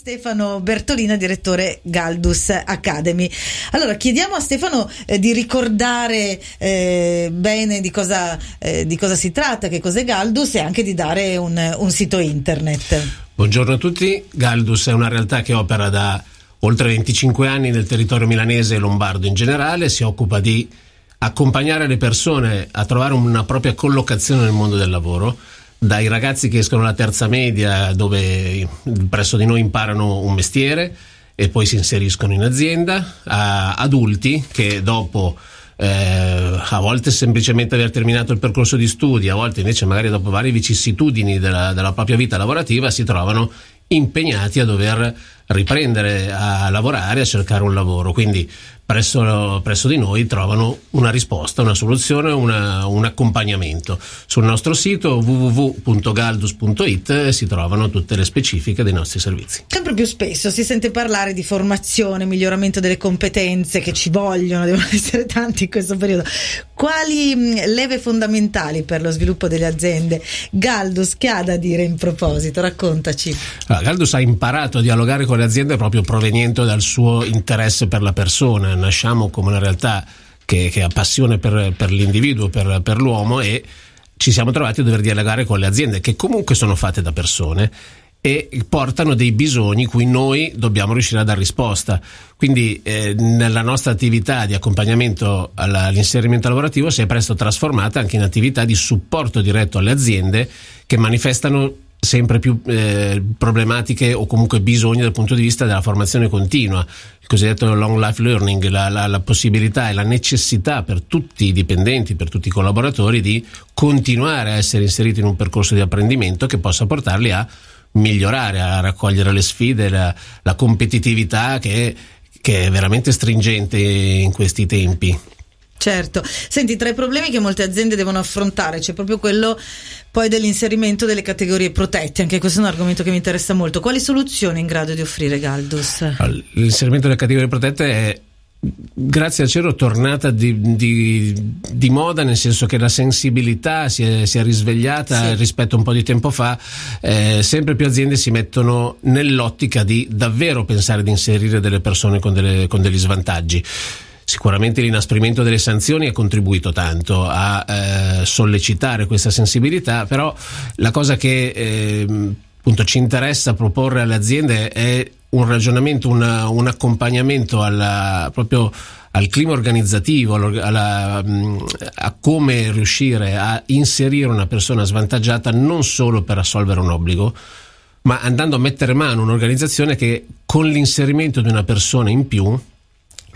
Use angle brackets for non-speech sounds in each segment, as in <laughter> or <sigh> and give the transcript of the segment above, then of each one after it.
Stefano Bertolina, direttore Galdus Academy. Allora, chiediamo a Stefano eh, di ricordare eh, bene di cosa, eh, di cosa, si tratta, che cos'è Galdus e anche di dare un, un sito internet. Buongiorno a tutti, Galdus è una realtà che opera da oltre 25 anni nel territorio milanese e lombardo in generale, si occupa di accompagnare le persone a trovare una propria collocazione nel mondo del lavoro dai ragazzi che escono alla terza media dove presso di noi imparano un mestiere e poi si inseriscono in azienda, a adulti che dopo eh, a volte semplicemente aver terminato il percorso di studi, a volte invece magari dopo varie vicissitudini della, della propria vita lavorativa si trovano impegnati a dover riprendere a lavorare, a cercare un lavoro. Quindi presso, presso di noi trovano una risposta, una soluzione, una, un accompagnamento. Sul nostro sito www.galdus.it si trovano tutte le specifiche dei nostri servizi. Sempre più spesso si sente parlare di formazione, miglioramento delle competenze che ci vogliono, devono <laughs> essere tanti in questo periodo. Quali mm, leve fondamentali per lo sviluppo delle aziende? Galdus, che ha da dire in proposito? Raccontaci. Allora, Galdus ha imparato a dialogare con le aziende proprio proveniente dal suo interesse per la persona. Nasciamo come una realtà che, che ha passione per, per l'individuo, per, per l'uomo e ci siamo trovati a dover dialogare con le aziende che comunque sono fatte da persone e portano dei bisogni cui noi dobbiamo riuscire a dare risposta. Quindi eh, nella nostra attività di accompagnamento alla, all'inserimento lavorativo si è presto trasformata anche in attività di supporto diretto alle aziende che manifestano sempre più eh, problematiche o comunque bisogni dal punto di vista della formazione continua, il cosiddetto long life learning, la, la, la possibilità e la necessità per tutti i dipendenti, per tutti i collaboratori di continuare a essere inseriti in un percorso di apprendimento che possa portarli a migliorare, a raccogliere le sfide, la, la competitività che, che è veramente stringente in questi tempi. Certo, senti, tra i problemi che molte aziende devono affrontare c'è proprio quello poi dell'inserimento delle categorie protette, anche questo è un argomento che mi interessa molto. Quali soluzioni è in grado di offrire Galdus? L'inserimento delle categorie protette è grazie al cielo tornata di, di, di, moda nel senso che la sensibilità si è, si è risvegliata sì. rispetto a un po' di tempo fa eh, sempre più aziende si mettono nell'ottica di davvero pensare di inserire delle persone con, delle, con degli svantaggi Sicuramente l'inasprimento delle sanzioni ha contribuito tanto a eh, sollecitare questa sensibilità, però la cosa che eh, appunto, ci interessa proporre alle aziende è un ragionamento, una, un accompagnamento alla, proprio al clima organizzativo, alla, mm, a come riuscire a inserire una persona svantaggiata non solo per assolvere un obbligo, ma andando a mettere mano un'organizzazione che con l'inserimento di una persona in più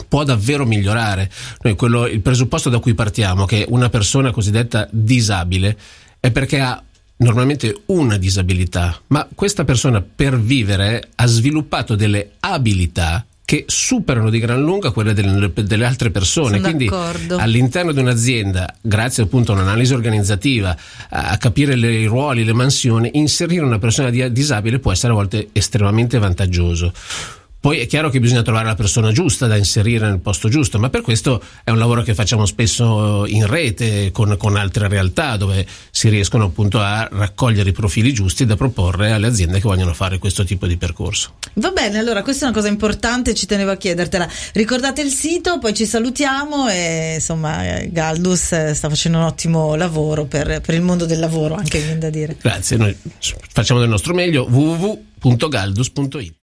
può davvero migliorare. Noi quello, il presupposto da cui partiamo, che una persona cosiddetta disabile, è perché ha normalmente una disabilità, ma questa persona per vivere ha sviluppato delle abilità che superano di gran lunga quelle delle, delle altre persone. Sono Quindi d'accordo. all'interno di un'azienda, grazie appunto a un'analisi organizzativa, a capire le, i ruoli, le mansioni, inserire una persona disabile può essere a volte estremamente vantaggioso. Poi è chiaro che bisogna trovare la persona giusta da inserire nel posto giusto, ma per questo è un lavoro che facciamo spesso in rete con, con altre realtà dove si riescono appunto a raccogliere i profili giusti da proporre alle aziende che vogliono fare questo tipo di percorso. Va bene, allora questa è una cosa importante, ci tenevo a chiedertela. Ricordate il sito, poi ci salutiamo e insomma Galdus eh, sta facendo un ottimo lavoro per, per il mondo del lavoro, anche viene da dire. Grazie, noi facciamo del nostro meglio www.galdus.it.